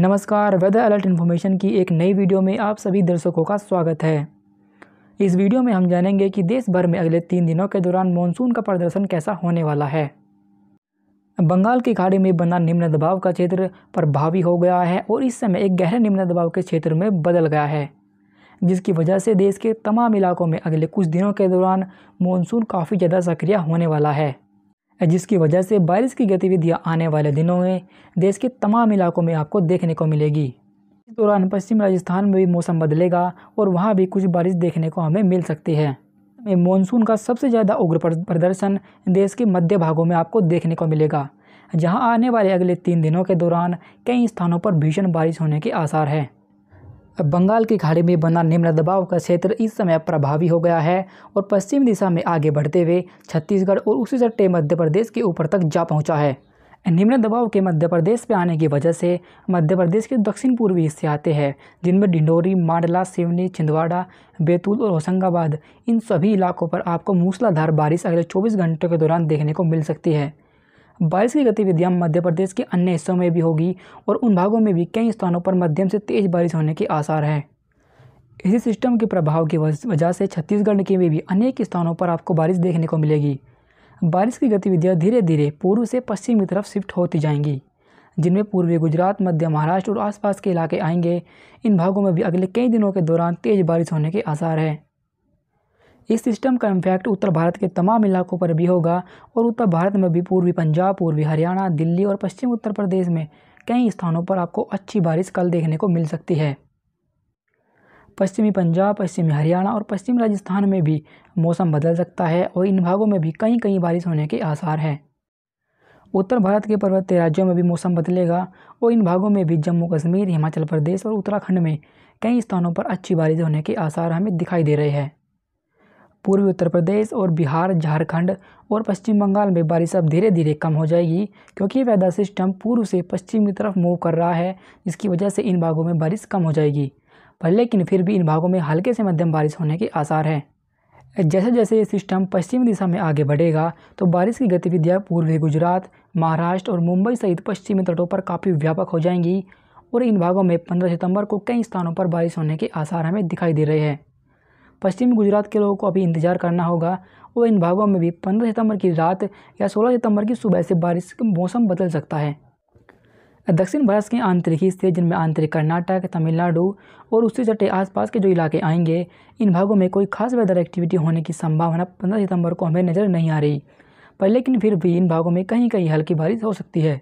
नमस्कार weather alert information की एक नई वीडियो में आप सभी दर्शकों का स्वागत है इस वीडियो में हम जानेंगे कि देश भर में अगले तीन दिनों के दौरान मानसून का प्रदर्शन कैसा होने वाला है बंगाल की खाड़ी में बना निम्न दबाव का क्षेत्र प्रभावी हो गया है और इस समय एक गहरे निम्न दबाव के क्षेत्र में बदल गया है जिसकी वजह से देश के तमाम इलाकों में अगले कुछ दिनों के दौरान मानसून काफ़ी ज़्यादा सक्रिय होने वाला है जिसकी वजह से बारिश की गतिविधियाँ आने वाले दिनों में देश के तमाम इलाकों में आपको देखने को मिलेगी इस दौरान पश्चिम राजस्थान में भी मौसम बदलेगा और वहाँ भी कुछ बारिश देखने को हमें मिल सकती है मानसून का सबसे ज़्यादा उग्र प्रदर्शन देश के मध्य भागों में आपको देखने को मिलेगा जहां आने वाले अगले तीन दिनों के दौरान कई स्थानों पर भीषण बारिश होने के आसार हैं बंगाल की खाड़ी में बना निम्न दबाव का क्षेत्र इस समय प्रभावी हो गया है और पश्चिम दिशा में आगे बढ़ते हुए छत्तीसगढ़ और उसी सट्टे मध्य प्रदेश के ऊपर तक जा पहुंचा है निम्न दबाव के मध्य प्रदेश में आने की वजह से मध्य प्रदेश के दक्षिण पूर्वी हिस्से आते हैं जिनमें डिंडोरी मांडला सिवनी छिंदवाड़ा बैतूल और होशंगाबाद इन सभी इलाकों पर आपको मूसलाधार बारिश अगले 24 घंटों के दौरान देखने को मिल सकती है बारिश की गतिविधियाँ मध्य प्रदेश के अन्य हिस्सों में भी होगी और उन भागों में भी कई स्थानों पर मध्यम से तेज़ बारिश होने के आसार हैं इसी सिस्टम के प्रभाव की वजह से छत्तीसगढ़ के में भी अनेक स्थानों पर आपको बारिश देखने को मिलेगी बारिश की गतिविधियाँ धीरे धीरे पूर्व से पश्चिम की तरफ शिफ्ट होती जाएंगी जिनमें पूर्वी गुजरात मध्य महाराष्ट्र और आसपास के इलाके आएंगे इन भागों में भी अगले कई दिनों के दौरान तेज़ बारिश होने के आसार हैं इस सिस्टम का इम्पैक्ट उत्तर भारत के तमाम इलाकों पर भी होगा और उत्तर भारत में भी पूर्वी पंजाब पूर्वी हरियाणा दिल्ली और पश्चिम उत्तर प्रदेश में कई स्थानों पर आपको अच्छी बारिश कल देखने को मिल सकती है पश्चिमी पंजाब पश्चिमी हरियाणा और पश्चिम राजस्थान में भी मौसम बदल सकता है और इन भागों में भी कई कई बारिश होने के आसार हैं उत्तर भारत के पर्वतीय राज्यों में भी मौसम बदलेगा और इन भागों में भी जम्मू कश्मीर हिमाचल प्रदेश और उत्तराखंड में कई स्थानों पर अच्छी बारिश होने के आसार हमें दिखाई दे रहे हैं पूर्वी उत्तर प्रदेश और बिहार झारखंड और पश्चिम बंगाल में बारिश अब धीरे धीरे कम हो जाएगी क्योंकि वेदर सिस्टम पूर्व से पश्चिम की तरफ मूव कर रहा है जिसकी वजह से इन भागों में बारिश कम हो जाएगी पर लेकिन फिर भी इन भागों में हल्के से मध्यम बारिश होने के आसार हैं जैसे जैसे ये सिस्टम पश्चिम दिशा में आगे बढ़ेगा तो बारिश की गतिविधियाँ पूर्वी गुजरात महाराष्ट्र और मुंबई सहित पश्चिमी तटों पर काफ़ी व्यापक हो जाएंगी और इन भागों में 15 सितंबर को कई स्थानों पर बारिश होने के आसार हमें दिखाई दे रहे हैं पश्चिमी गुजरात के लोगों को अभी इंतजार करना होगा और इन भागों में भी पंद्रह सितंबर की रात या सोलह सितंबर की सुबह से बारिश का मौसम बदल सकता है दक्षिण भारत के आंतरिक हिस्से जिनमें आंतरिक कर्नाटक तमिलनाडु और उससे जटे आसपास के जो इलाके आएंगे इन भागों में कोई खास वेदर एक्टिविटी होने की संभावना पंद्रह सितंबर को हमें नज़र नहीं आ रही पर लेकिन फिर भी इन भागों में कहीं कहीं हल्की बारिश हो सकती है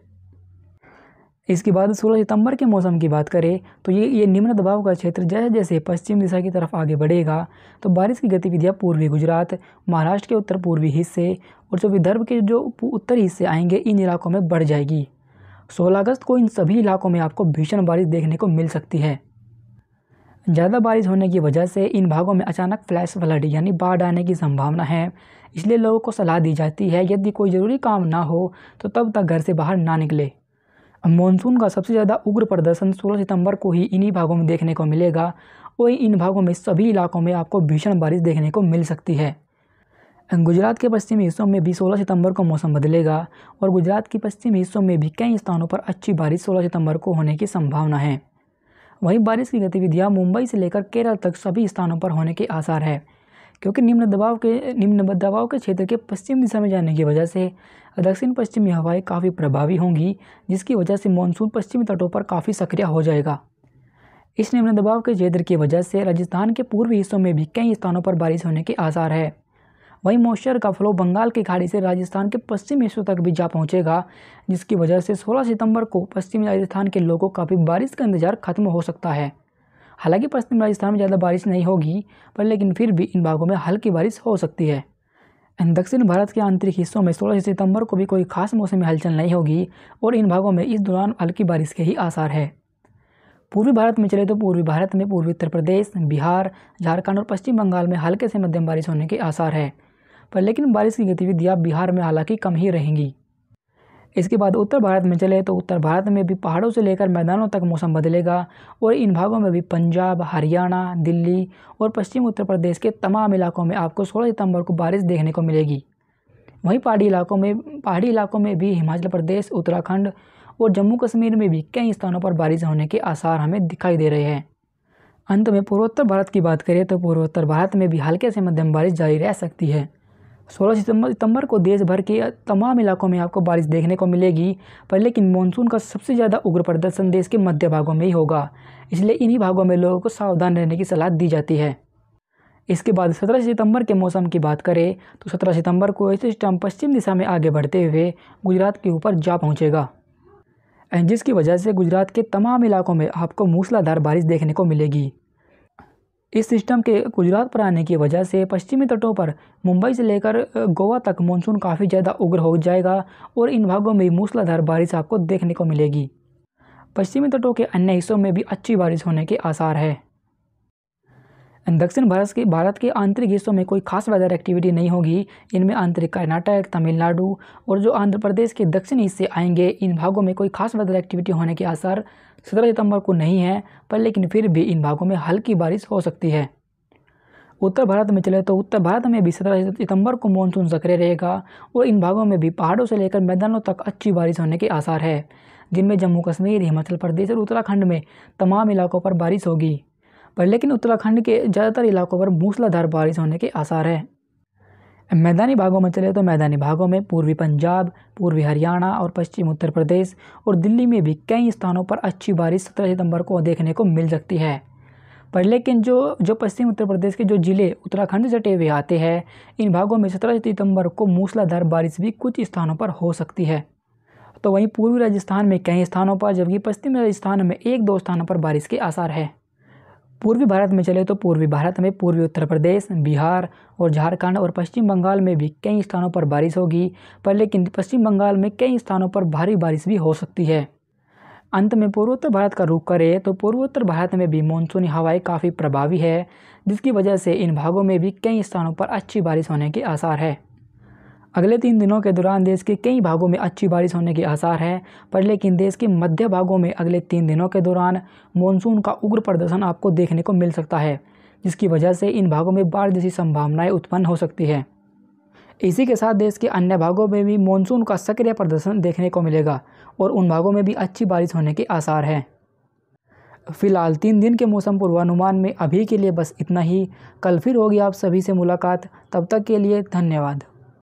इसके बाद 16 सितंबर के मौसम की बात करें तो ये ये निम्न दबाव का क्षेत्र जैसे जैसे पश्चिम दिशा की तरफ आगे बढ़ेगा तो बारिश की गतिविधियाँ पूर्वी गुजरात महाराष्ट्र के उत्तर पूर्वी हिस्से और जो विदर्भ के जो उत्तर हिस्से आएंगे इन इलाकों में बढ़ जाएगी सोलह अगस्त को इन सभी इलाकों में आपको भीषण बारिश देखने को मिल सकती है ज़्यादा बारिश होने की वजह से इन भागों में अचानक फ्लैश फ्लड यानी बाढ़ आने की संभावना है इसलिए लोगों को सलाह दी जाती है यदि कोई ज़रूरी काम ना हो तो तब तक घर से बाहर ना निकले मानसून का सबसे ज़्यादा उग्र प्रदर्शन 16 सितंबर को ही इन्हीं भागों में देखने को मिलेगा वहीं इन भागों में सभी इलाकों में आपको भीषण बारिश देखने को मिल सकती है गुजरात के पश्चिमी हिस्सों में भी 16 सितंबर को मौसम बदलेगा और गुजरात के पश्चिमी हिस्सों में भी कई स्थानों पर अच्छी बारिश सोलह सितंबर को होने की संभावना है वहीं बारिश की गतिविधियाँ मुंबई से लेकर केरल तक सभी स्थानों पर होने के आसार है क्योंकि निम्न दबाव के निम्न दबाव के क्षेत्र के पश्चिम दिशा में जाने की वजह से दक्षिण पश्चिमी हवाएं काफ़ी प्रभावी होंगी जिसकी वजह से मानसून पश्चिमी तटों पर काफ़ी सक्रिय हो जाएगा इस निम्न दबाव के क्षेत्र की वजह से राजस्थान के पूर्वी हिस्सों में भी कई स्थानों पर बारिश होने के आसार है वहीं मॉइस्चर का फ्लो बंगाल की खाड़ी से राजस्थान के पश्चिमी हिस्सों तक भी जा पहुंचेगा जिसकी वजह से 16 सितंबर को पश्चिमी राजस्थान के लोगों का भी बारिश का इंतजार खत्म हो सकता है हालांकि पश्चिम राजस्थान में ज़्यादा बारिश नहीं होगी पर लेकिन फिर भी इन भागों में हल्की बारिश हो सकती है दक्षिण भारत के आंतरिक हिस्सों में सोलह सितंबर को भी कोई खास मौसमी हलचल नहीं होगी और इन भागों में इस दौरान हल्की बारिश के ही आसार है पूर्वी भारत में चले तो पूर्वी भारत में पूर्वी उत्तर प्रदेश बिहार झारखंड और पश्चिम बंगाल में हल्के से मध्यम बारिश होने के आसार है पर लेकिन बारिश की गतिविधियाँ बिहार में हालांकि कम ही रहेंगी इसके बाद उत्तर भारत में चले तो उत्तर भारत में भी पहाड़ों से लेकर मैदानों तक मौसम बदलेगा और इन भागों में भी पंजाब हरियाणा दिल्ली और पश्चिम उत्तर प्रदेश के तमाम इलाकों में आपको सोलह सितंबर को बारिश देखने को मिलेगी वहीं पहाड़ी इलाकों में पहाड़ी इलाकों में भी हिमाचल प्रदेश उत्तराखंड और जम्मू कश्मीर में भी कई स्थानों पर बारिश होने के आसार हमें दिखाई दे रहे हैं अंत में पूर्वोत्तर भारत की बात करें तो पूर्वोत्तर भारत में भी हल्के से मध्यम बारिश जारी रह सकती है सोलह सितंबर को देश भर के तमाम इलाकों में आपको बारिश देखने को मिलेगी पर लेकिन मानसून का सबसे ज़्यादा उग्र प्रदर्शन देश के मध्य भागों में ही होगा इसलिए इन्हीं भागों में लोगों को सावधान रहने की सलाह दी जाती है इसके बाद 17 सितंबर के मौसम की बात करें तो 17 सितंबर को सिस्टम पश्चिम दिशा में आगे बढ़ते हुए गुजरात के ऊपर जा पहुंचेगा जिसकी वजह से गुजरात के तमाम इलाकों में आपको मूसलाधार बारिश देखने को मिलेगी इस सिस्टम के गुजरात पर आने की वजह से पश्चिमी तटों पर मुंबई से लेकर गोवा तक मानसून काफ़ी ज़्यादा उग्र हो जाएगा और इन भागों में मूसलाधार बारिश आपको देखने को मिलेगी पश्चिमी तटों के अन्य हिस्सों में भी अच्छी बारिश होने के आसार है दक्षिण भारत के भारत के आंतरिक हिस्सों में कोई खास वेदर एक्टिविटी नहीं होगी इनमें आंतरिक कर्नाटक तमिलनाडु और जो आंध्र प्रदेश के दक्षिण हिस्से आएंगे इन भागों में कोई खास वेदर एक्टिविटी होने के आसार सत्रह सितंबर को नहीं है पर लेकिन फिर भी इन भागों में हल्की बारिश हो सकती है उत्तर भारत में चले तो उत्तर भारत में भी सत्रह सितंबर को मानसून सक्रिय रहेगा और इन भागों में भी पहाड़ों से लेकर मैदानों तक अच्छी बारिश होने के आसार है जिनमें जम्मू कश्मीर हिमाचल प्रदेश और उत्तराखंड में तमाम इलाकों पर बारिश होगी पर लेकिन उत्तराखंड के ज़्यादातर इलाकों पर मूसलाधार बारिश होने के आसार है मैदानी भागों में चले तो मैदानी भागों में पूर्वी पंजाब पूर्वी हरियाणा और पश्चिम उत्तर प्रदेश और दिल्ली में भी कई स्थानों पर अच्छी बारिश सत्रह सितंबर को देखने को मिल सकती है पर लेकिन जो जो पश्चिम उत्तर प्रदेश के जो ज़िले उत्तराखंड जटे हुए आते हैं इन भागों में सत्रह सितंबर को मूसलाधार बारिश भी कुछ स्थानों पर हो सकती है तो वहीं पूर्वी राजस्थान में कई स्थानों पर जबकि पश्चिम राजस्थान में एक दो स्थानों पर बारिश के आसार है पूर्वी भारत में चले तो पूर्वी भारत में पूर्वी उत्तर प्रदेश बिहार और झारखंड और पश्चिम बंगाल में भी कई स्थानों पर बारिश होगी पर लेकिन पश्चिम बंगाल में कई स्थानों पर भारी बारिश भी हो सकती है अंत में पूर्वोत्तर भारत का रुख करें तो पूर्वोत्तर भारत में भी मानसूनी हवाएं काफ़ी प्रभावी है जिसकी वजह से इन भागों में भी कई स्थानों पर अच्छी बारिश होने के आसार है अगले तीन दिनों के दौरान देश के कई भागों में अच्छी बारिश होने के आसार है पर लेकिन देश के मध्य भागों में अगले तीन दिनों के दौरान मानसून का उग्र प्रदर्शन आपको देखने को मिल सकता है जिसकी वजह से इन भागों में बाढ़ जैसी संभावनाएं उत्पन्न हो सकती है इसी के साथ देश के अन्य भागों में भी मानसून का सक्रिय प्रदर्शन देखने को मिलेगा और उन भागों में भी अच्छी बारिश होने के आसार हैं फिलहाल तीन दिन के मौसम पूर्वानुमान में अभी के लिए बस इतना ही कल फिर होगी आप सभी से मुलाकात तब तक के लिए धन्यवाद